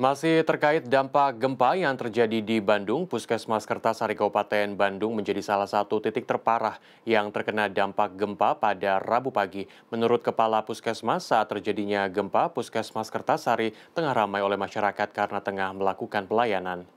Masih terkait dampak gempa yang terjadi di Bandung, Puskesmas Kertasari Kabupaten Bandung menjadi salah satu titik terparah yang terkena dampak gempa pada Rabu pagi. Menurut Kepala Puskesmas, saat terjadinya gempa, Puskesmas Kertasari tengah ramai oleh masyarakat karena tengah melakukan pelayanan.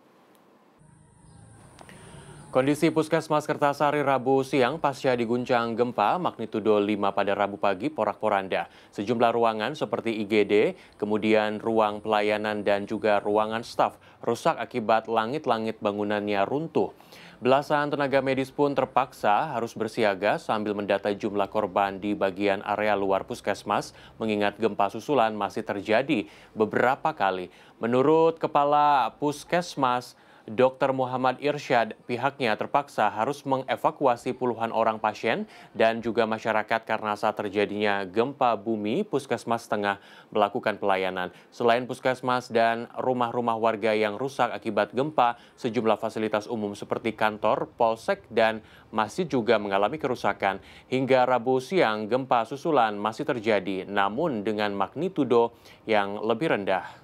Kondisi Puskesmas Kertasari Rabu siang pasca diguncang gempa magnitudo 5 pada Rabu pagi porak-poranda. Sejumlah ruangan seperti IGD, kemudian ruang pelayanan dan juga ruangan staf rusak akibat langit-langit bangunannya runtuh. Belasan tenaga medis pun terpaksa harus bersiaga sambil mendata jumlah korban di bagian area luar puskesmas mengingat gempa susulan masih terjadi beberapa kali. Menurut Kepala Puskesmas Dr. Muhammad Irsyad pihaknya terpaksa harus mengevakuasi puluhan orang pasien dan juga masyarakat karena saat terjadinya gempa bumi, Puskesmas Tengah melakukan pelayanan. Selain Puskesmas dan rumah-rumah warga yang rusak akibat gempa, sejumlah fasilitas umum seperti kantor, polsek, dan masjid juga mengalami kerusakan. Hingga Rabu siang, gempa susulan masih terjadi, namun dengan magnitudo yang lebih rendah.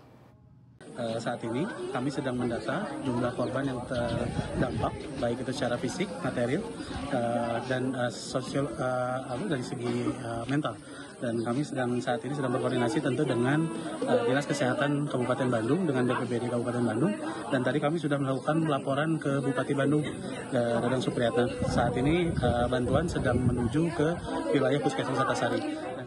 Eh, saat ini kami sedang mendata jumlah korban yang terdampak baik itu secara fisik, material eh, dan eh, sosial dari segi mental dan kami sedang saat ini sedang berkoordinasi tentu dengan Dinas Kesehatan Kabupaten Bandung dengan BPBD Kabupaten Bandung dan tadi kami sudah melakukan laporan ke Bupati Bandung Dadang Supriyatna. Saat ini bantuan sedang menuju ke wilayah Puskesmas Satasari